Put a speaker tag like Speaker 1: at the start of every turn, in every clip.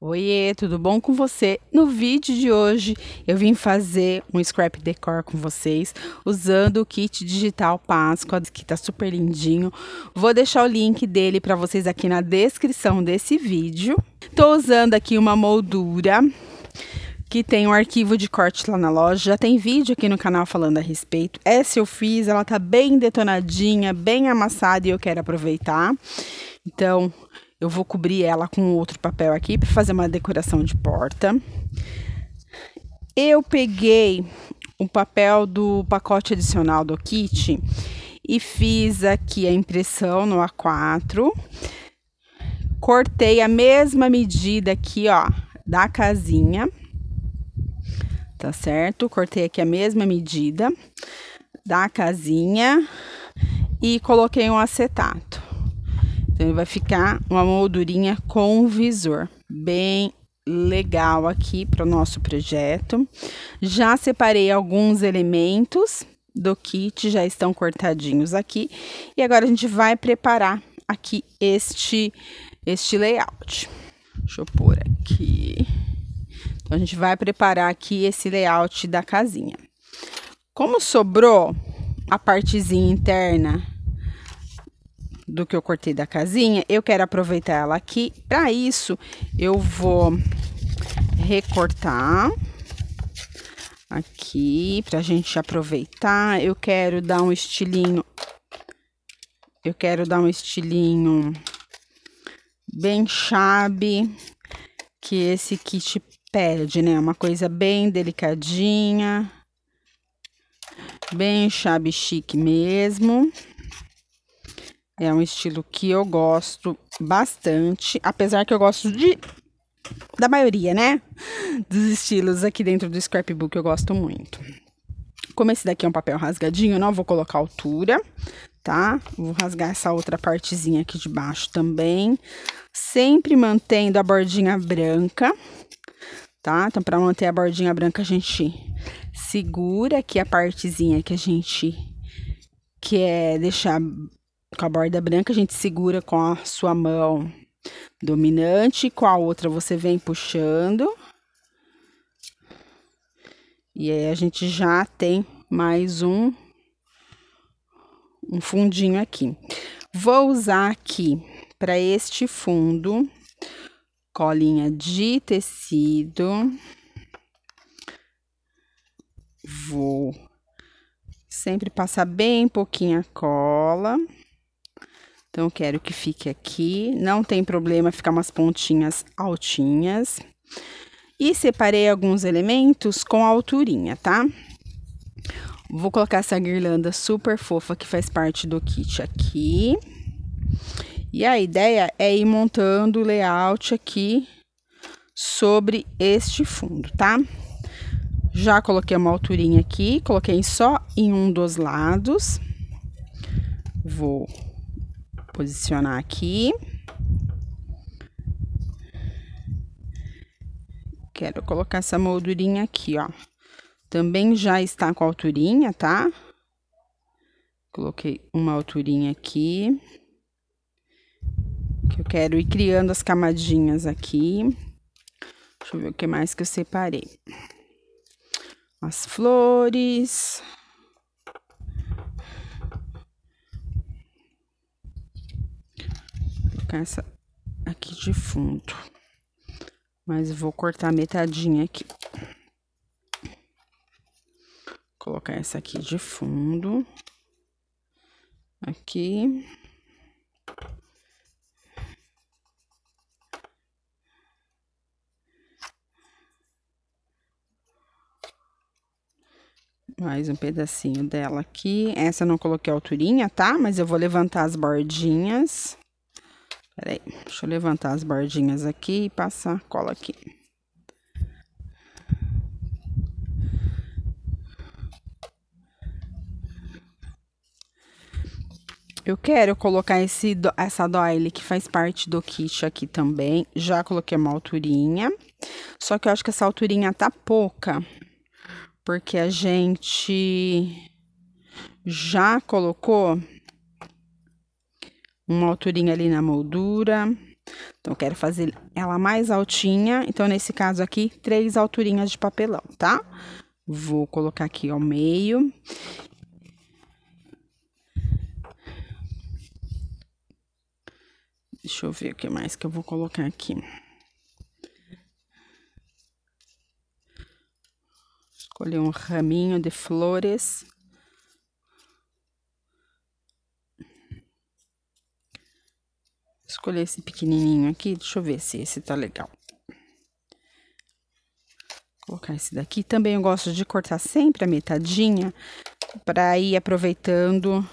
Speaker 1: Oiê, tudo bom com você? No vídeo de hoje eu vim fazer um scrap decor com vocês usando o kit digital Páscoa, que tá super lindinho. Vou deixar o link dele para vocês aqui na descrição desse vídeo. Tô usando aqui uma moldura que tem um arquivo de corte lá na loja. Já tem vídeo aqui no canal falando a respeito. Essa eu fiz, ela tá bem detonadinha, bem amassada e eu quero aproveitar. Então, eu vou cobrir ela com outro papel aqui para fazer uma decoração de porta. Eu peguei o papel do pacote adicional do kit e fiz aqui a impressão no A4. Cortei a mesma medida aqui, ó, da casinha. Tá certo? Cortei aqui a mesma medida da casinha e coloquei um acetato. Então, ele vai ficar uma moldurinha com visor, bem legal aqui para o nosso projeto. Já separei alguns elementos do kit, já estão cortadinhos aqui. E agora a gente vai preparar aqui este, este layout. Deixa eu pôr aqui. Então, a gente vai preparar aqui esse layout da casinha. Como sobrou a partezinha interna do que eu cortei da casinha, eu quero aproveitar ela aqui. Para isso, eu vou recortar aqui pra gente aproveitar. Eu quero dar um estilinho eu quero dar um estilinho bem chave que esse kit pede, né? Uma coisa bem delicadinha, bem chave chique mesmo. É um estilo que eu gosto bastante, apesar que eu gosto de da maioria, né? Dos estilos aqui dentro do scrapbook eu gosto muito. Como esse daqui é um papel rasgadinho, eu não vou colocar altura, tá? Vou rasgar essa outra partezinha aqui de baixo também, sempre mantendo a bordinha branca, tá? Então, para manter a bordinha branca, a gente segura aqui a partezinha que a gente quer deixar com a borda branca, a gente segura com a sua mão dominante, com a outra você vem puxando. E aí a gente já tem mais um, um fundinho aqui. Vou usar aqui para este fundo colinha de tecido. Vou sempre passar bem pouquinho a cola. Então, eu quero que fique aqui. Não tem problema ficar umas pontinhas altinhas. E separei alguns elementos com a alturinha, tá? Vou colocar essa guirlanda super fofa que faz parte do kit aqui. E a ideia é ir montando o layout aqui sobre este fundo, tá? Já coloquei uma alturinha aqui, coloquei só em um dos lados. Vou posicionar aqui. Quero colocar essa moldurinha aqui, ó. Também já está com a alturinha, tá? Coloquei uma alturinha aqui. Que eu quero ir criando as camadinhas aqui. Deixa eu ver o que mais que eu separei. As flores... colocar essa aqui de fundo. Mas vou cortar metadinha aqui. Colocar essa aqui de fundo. Aqui. Mais um pedacinho dela aqui. Essa eu não coloquei a alturinha, tá? Mas eu vou levantar as bordinhas. Peraí, deixa eu levantar as bordinhas aqui e passar a cola aqui. Eu quero colocar esse, essa doile que faz parte do kit aqui também. Já coloquei uma alturinha. Só que eu acho que essa alturinha tá pouca. Porque a gente já colocou uma alturinha ali na moldura. Então, eu quero fazer ela mais altinha. Então, nesse caso aqui, três alturinhas de papelão, tá? Vou colocar aqui ao meio. Deixa eu ver o que mais que eu vou colocar aqui. Escolhi um raminho de flores. escolher esse pequenininho aqui. Deixa eu ver se esse tá legal. Vou colocar esse daqui. Também eu gosto de cortar sempre a metadinha para ir aproveitando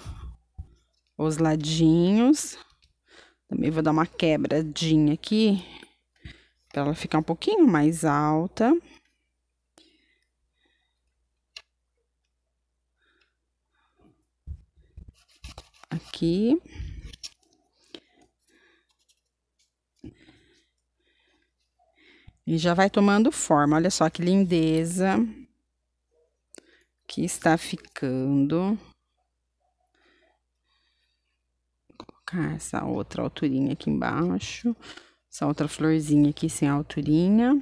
Speaker 1: os ladinhos. Também vou dar uma quebradinha aqui para ela ficar um pouquinho mais alta. Aqui. E já vai tomando forma. Olha só que lindeza que está ficando. Vou colocar essa outra alturinha aqui embaixo. Essa outra florzinha aqui sem alturinha.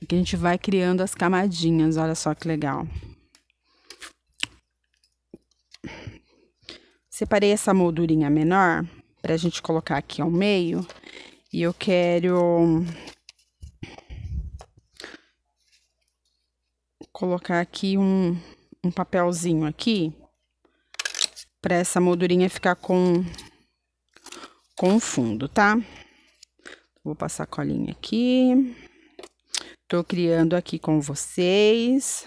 Speaker 1: Aqui a gente vai criando as camadinhas. Olha só que legal. Separei essa moldurinha menor para a gente colocar aqui ao meio. E eu quero colocar aqui um, um papelzinho aqui para essa moldurinha ficar com com o fundo, tá? Vou passar a colinha aqui. Tô criando aqui com vocês.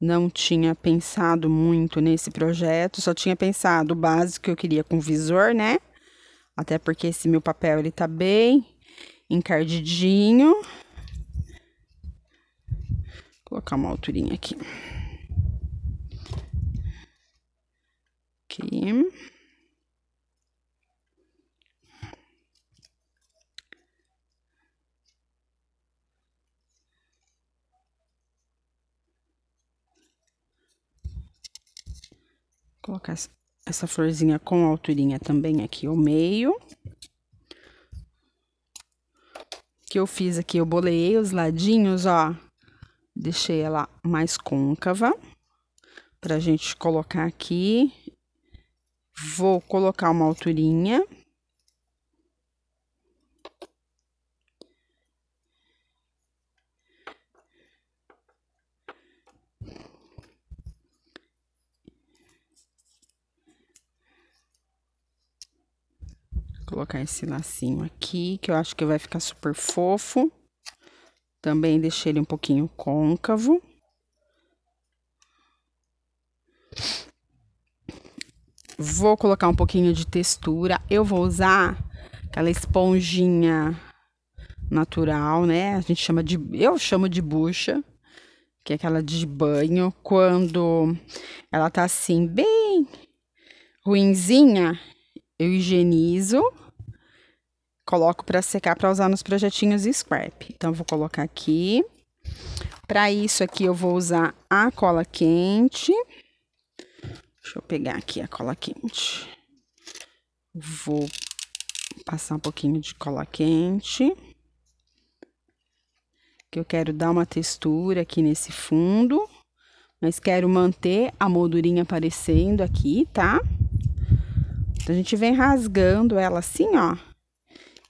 Speaker 1: Não tinha pensado muito nesse projeto, só tinha pensado o básico que eu queria com visor, né? Até porque esse meu papel ele tá bem encardidinho colocar uma alturinha aqui. Aqui. colocar essa florzinha com alturinha também aqui ao meio. Que eu fiz aqui, eu boleei os ladinhos, ó, Deixei ela mais côncava para a gente colocar aqui. Vou colocar uma alturinha. colocar esse lacinho aqui, que eu acho que vai ficar super fofo. Também deixei ele um pouquinho côncavo. Vou colocar um pouquinho de textura. Eu vou usar aquela esponjinha natural, né? A gente chama de... Eu chamo de bucha. Que é aquela de banho. Quando ela tá assim, bem ruinzinha, eu higienizo coloco para secar para usar nos projetinhos scrap. Então, vou colocar aqui. Para isso aqui, eu vou usar a cola quente. Deixa eu pegar aqui a cola quente. Vou passar um pouquinho de cola quente. Que eu quero dar uma textura aqui nesse fundo. Mas quero manter a moldurinha aparecendo aqui, tá? Então, a gente vem rasgando ela assim, ó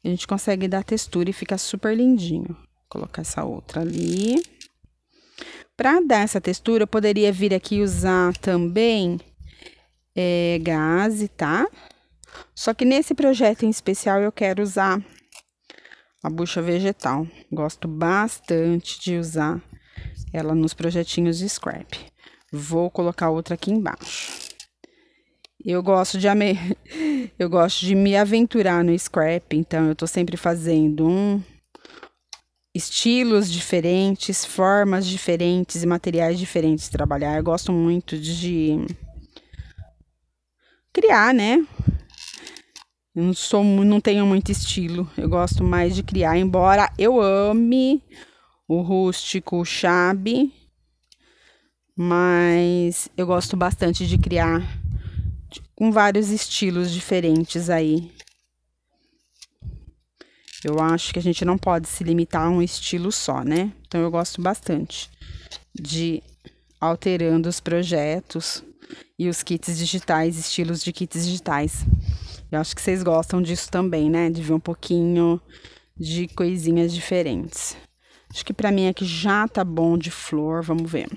Speaker 1: a gente consegue dar textura e fica super lindinho. Vou colocar essa outra ali. Para dar essa textura, eu poderia vir aqui usar também é, gaze, tá? Só que nesse projeto em especial eu quero usar a bucha vegetal. Gosto bastante de usar ela nos projetinhos de scrap. Vou colocar outra aqui embaixo. Eu gosto de ame... eu gosto de me aventurar no scrap, então eu estou sempre fazendo um estilos diferentes, formas diferentes e materiais diferentes de trabalhar. Eu gosto muito de criar, né? Eu não sou, não tenho muito estilo. Eu gosto mais de criar, embora eu ame o rústico, o chab, mas eu gosto bastante de criar com vários estilos diferentes aí. Eu acho que a gente não pode se limitar a um estilo só, né? Então eu gosto bastante de alterando os projetos e os kits digitais, estilos de kits digitais. Eu acho que vocês gostam disso também, né? De ver um pouquinho de coisinhas diferentes. Acho que para mim aqui é já tá bom de flor, vamos ver.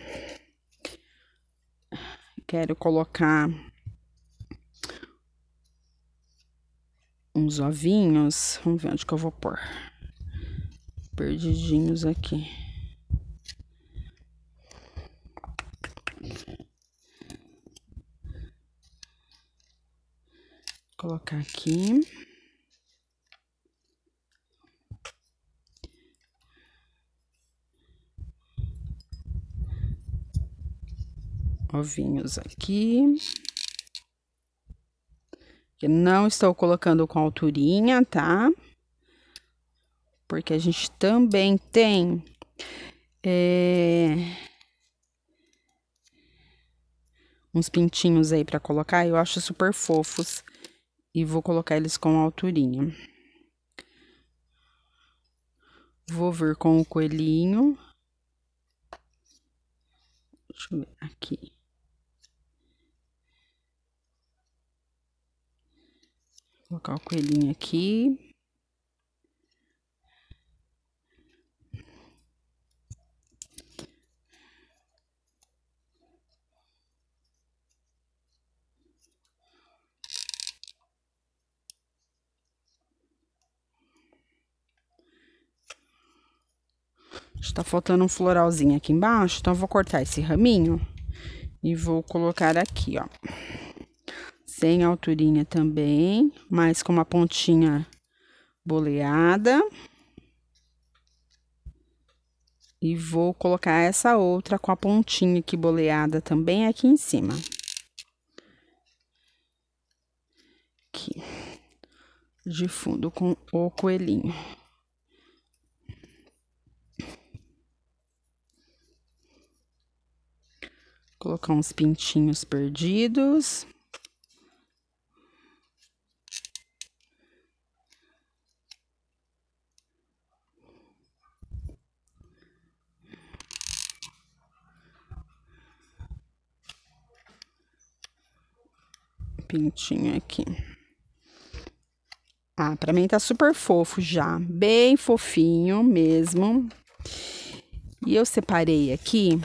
Speaker 1: Quero colocar uns ovinhos. Vamos ver onde que eu vou pôr. Perdidinhos aqui. colocar aqui. Ovinhos aqui. Eu não estou colocando com alturinha, tá? Porque a gente também tem... É, uns pintinhos aí para colocar, eu acho super fofos. E vou colocar eles com alturinha. Vou vir com o coelhinho. Deixa eu ver aqui. Colocar o coelhinho aqui. Tá faltando um floralzinho aqui embaixo, então eu vou cortar esse raminho e vou colocar aqui, ó sem alturinha também, mas com uma pontinha boleada. E vou colocar essa outra com a pontinha aqui boleada também aqui em cima. Aqui. De fundo com o coelhinho. Colocar uns pintinhos perdidos. pintinho aqui. Ah, pra mim tá super fofo já, bem fofinho mesmo. E eu separei aqui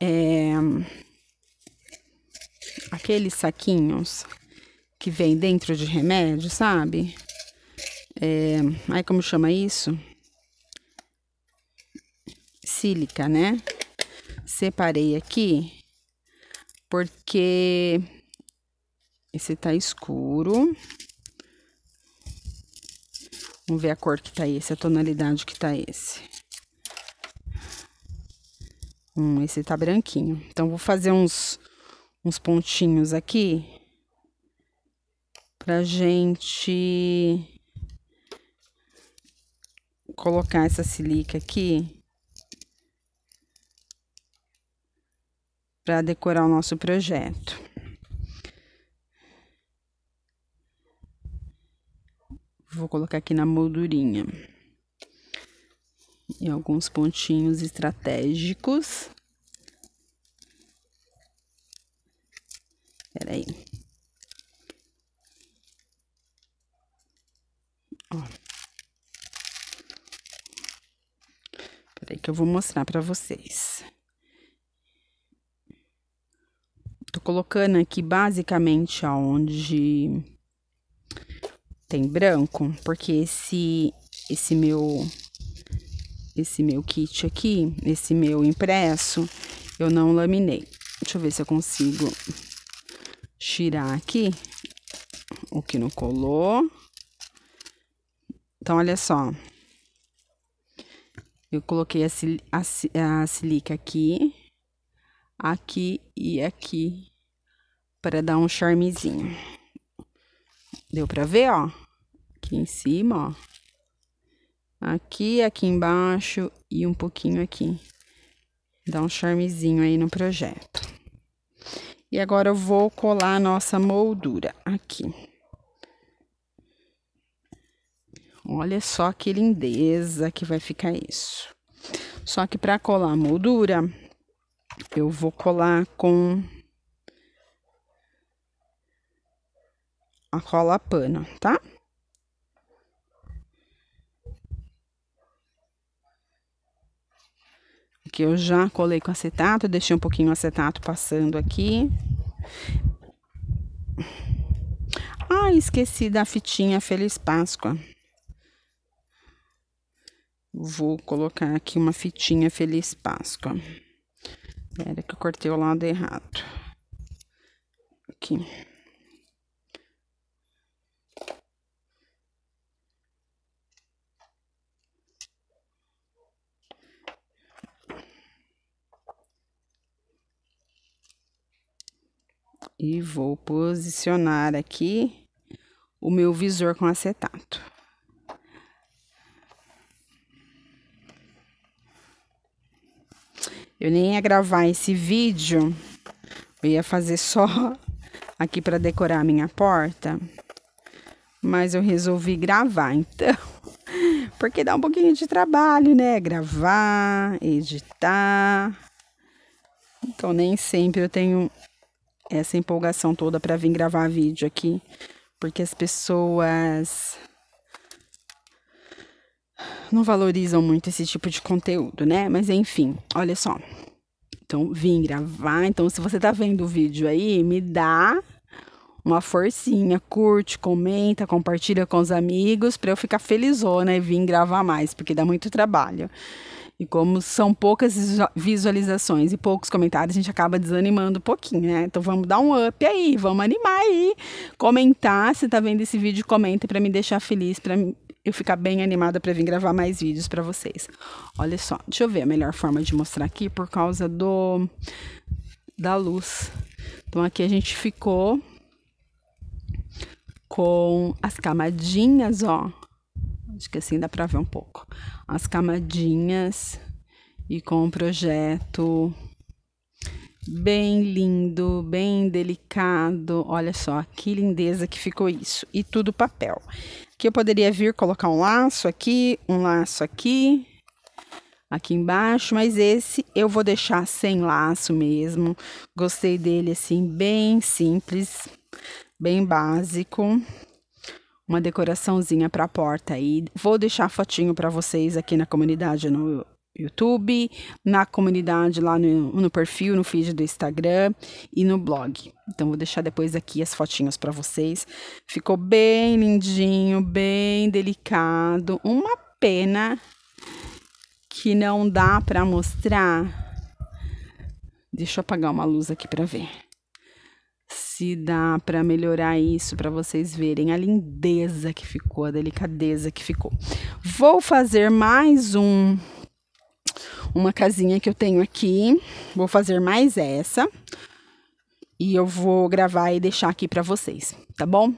Speaker 1: é, aqueles saquinhos que vem dentro de remédio, sabe? É, como chama isso? Sílica, né? Separei aqui porque esse tá escuro. Vamos ver a cor que tá esse, a tonalidade que tá esse. Hum, esse tá branquinho. Então, vou fazer uns, uns pontinhos aqui. Pra gente colocar essa silica aqui para decorar o nosso projeto. Vou colocar aqui na moldurinha. E alguns pontinhos estratégicos. Peraí. aí. Ó. Peraí aí que eu vou mostrar para vocês. Tô colocando aqui basicamente aonde tem branco, porque esse, esse meu esse meu kit aqui, esse meu impresso, eu não laminei. Deixa eu ver se eu consigo tirar aqui o que não colou. Então, olha só. Eu coloquei a, sil a, a silica aqui, aqui e aqui, para dar um charmezinho. Deu para ver, ó? aqui em cima, ó. Aqui, aqui embaixo e um pouquinho aqui. Dá um charmezinho aí no projeto. E agora eu vou colar a nossa moldura aqui. Olha só que lindeza que vai ficar isso. Só que para colar a moldura, eu vou colar com a cola pano, tá? aqui eu já colei com acetato, deixei um pouquinho o acetato passando aqui. Ah, esqueci da fitinha Feliz Páscoa. Vou colocar aqui uma fitinha Feliz Páscoa. Era que eu cortei o lado errado. Aqui. e vou posicionar aqui o meu visor com acetato. Eu nem ia gravar esse vídeo, eu ia fazer só aqui para decorar a minha porta, mas eu resolvi gravar, então, porque dá um pouquinho de trabalho, né? Gravar, editar. Então, nem sempre eu tenho essa empolgação toda para vir gravar vídeo aqui, porque as pessoas não valorizam muito esse tipo de conteúdo, né? Mas enfim, olha só. Então, vim gravar. Então, se você tá vendo o vídeo aí, me dá uma forcinha, curte, comenta, compartilha com os amigos para eu ficar felizona e vir gravar mais, porque dá muito trabalho. E como são poucas visualizações e poucos comentários, a gente acaba desanimando um pouquinho, né? Então vamos dar um up aí, vamos animar aí, comentar. Se tá vendo esse vídeo, comenta para me deixar feliz, para eu ficar bem animada para vir gravar mais vídeos para vocês. Olha só, deixa eu ver a melhor forma de mostrar aqui por causa do da luz. Então aqui a gente ficou com as camadinhas, ó, Acho que assim dá para ver um pouco. As camadinhas e com um projeto bem lindo, bem delicado. Olha só que lindeza que ficou isso. E tudo papel. Que eu poderia vir colocar um laço aqui, um laço aqui, aqui embaixo, mas esse eu vou deixar sem laço mesmo. Gostei dele assim, bem simples, bem básico uma decoraçãozinha para a porta. aí vou deixar fotinho para vocês aqui na comunidade no YouTube, na comunidade lá no, no, perfil, no feed do Instagram e no blog. Então vou deixar depois aqui as fotinhas para vocês. Ficou bem lindinho, bem delicado. Uma pena que não dá para mostrar. Deixa eu apagar uma luz aqui para ver se dá para melhorar isso, para vocês verem a lindeza que ficou, a delicadeza que ficou. Vou fazer mais um uma casinha que eu tenho aqui. Vou fazer mais essa e eu vou gravar e deixar aqui para vocês, tá bom?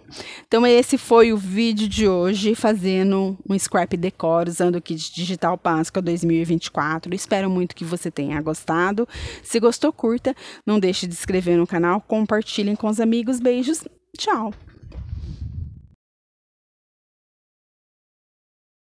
Speaker 1: Então esse foi o vídeo de hoje fazendo um scrap decor usando o kit digital Páscoa 2024. Espero muito que você tenha gostado. Se gostou, curta, não deixe de se inscrever no canal, compartilhem com os amigos. Beijos. Tchau.